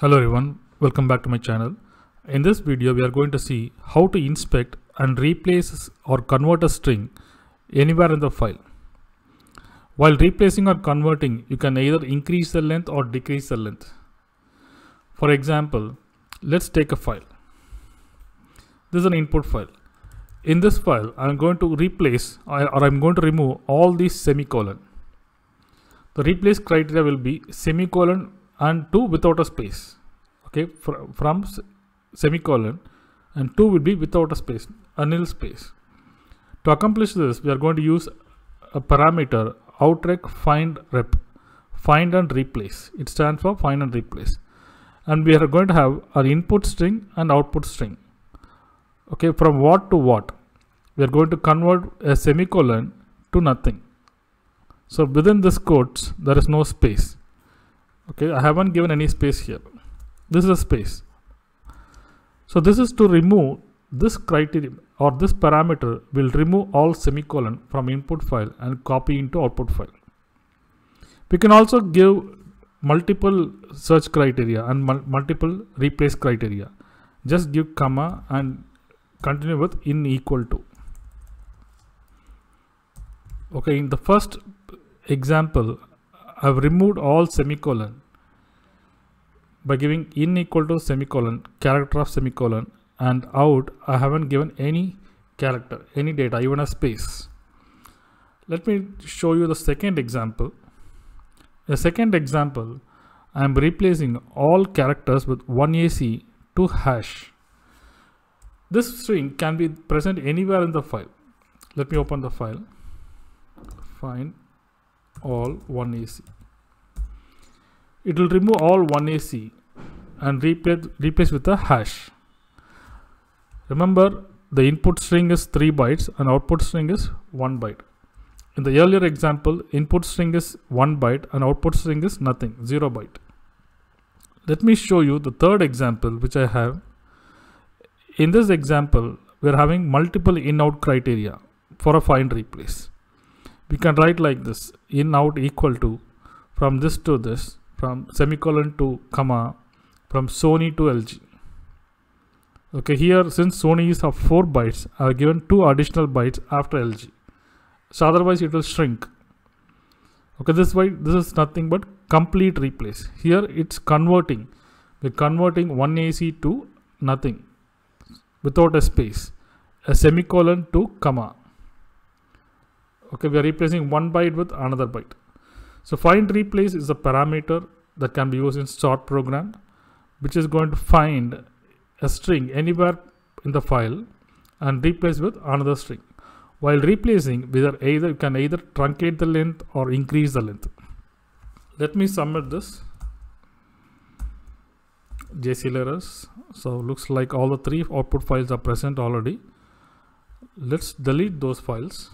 Hello everyone, welcome back to my channel. In this video, we are going to see how to inspect and replace or convert a string anywhere in the file. While replacing or converting, you can either increase the length or decrease the length. For example, let's take a file. This is an input file. In this file, I'm going to replace or I'm going to remove all these semicolon. The replace criteria will be semicolon and 2 without a space okay Fr from semicolon and 2 will be without a space a nil space to accomplish this we are going to use a parameter outrec find rep find and replace it stands for find and replace and we are going to have our input string and output string okay from what to what we are going to convert a semicolon to nothing so within this quotes there is no space okay I haven't given any space here this is a space so this is to remove this criterion or this parameter will remove all semicolon from input file and copy into output file we can also give multiple search criteria and mul multiple replace criteria just give comma and continue with in equal to okay in the first example I've removed all semicolon by giving in equal to semicolon character of semicolon and out I haven't given any character any data even a space let me show you the second example the second example I am replacing all characters with 1ac to hash this string can be present anywhere in the file let me open the file find all 1AC. It will remove all 1AC and replace, replace with a hash. Remember the input string is 3 bytes and output string is 1 byte. In the earlier example, input string is 1 byte and output string is nothing, 0 byte. Let me show you the third example which I have. In this example, we are having multiple in-out criteria for a find replace we can write like this in out equal to from this to this from semicolon to comma from Sony to LG okay here since Sony is of 4 bytes I have given 2 additional bytes after LG so otherwise it will shrink okay this way, this is nothing but complete replace here it's converting we're converting 1 AC to nothing without a space a semicolon to comma Okay, we are replacing one byte with another byte. So find replace is a parameter that can be used in sort program, which is going to find a string anywhere in the file and replace with another string. While replacing, we either you can either truncate the length or increase the length. Let me submit this. JCLRS. So looks like all the three output files are present already. Let's delete those files.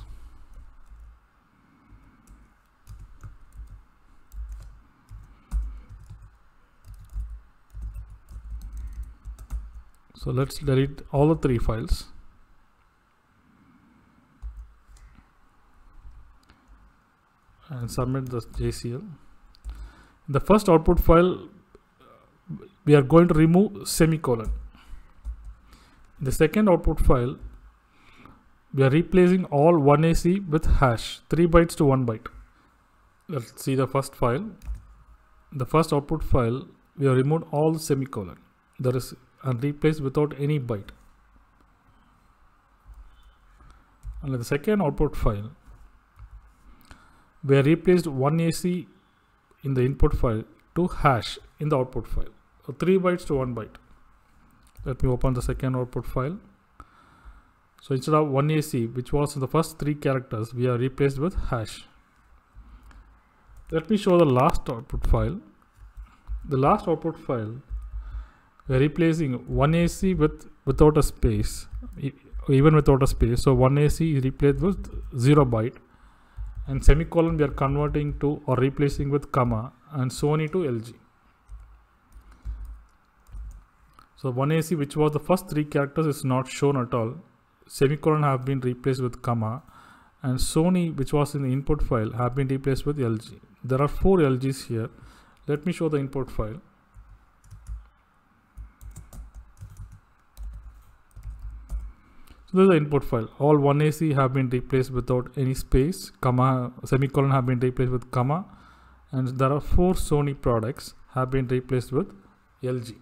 So let's delete all the three files. and submit the JCL. The first output file, we are going to remove semicolon. The second output file, we are replacing all 1AC with hash, 3 bytes to 1 byte. Let's see the first file. The first output file, we have removed all semicolon. There is and replace without any byte. And the second output file, we replaced 1AC in the input file to hash in the output file. So 3 bytes to 1 byte. Let me open the second output file. So instead of 1AC, which was the first 3 characters, we are replaced with hash. Let me show the last output file. The last output file replacing 1ac with without a space even without a space so 1ac is replaced with 0 byte and semicolon we are converting to or replacing with comma and Sony to LG so 1ac which was the first three characters is not shown at all semicolon have been replaced with comma and Sony which was in the input file have been replaced with LG there are four LGs here let me show the input file this is the input file. All 1AC have been replaced without any space, comma, semicolon have been replaced with comma. And there are four Sony products have been replaced with LG.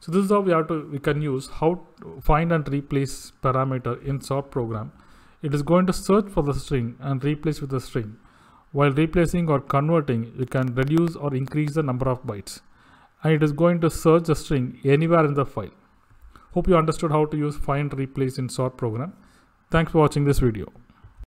So this is how we have to we can use how to find and replace parameter in sort program. It is going to search for the string and replace with the string. While replacing or converting, you can reduce or increase the number of bytes. And it is going to search the string anywhere in the file. Hope you understood how to use find, replace, in sort program. Thanks for watching this video.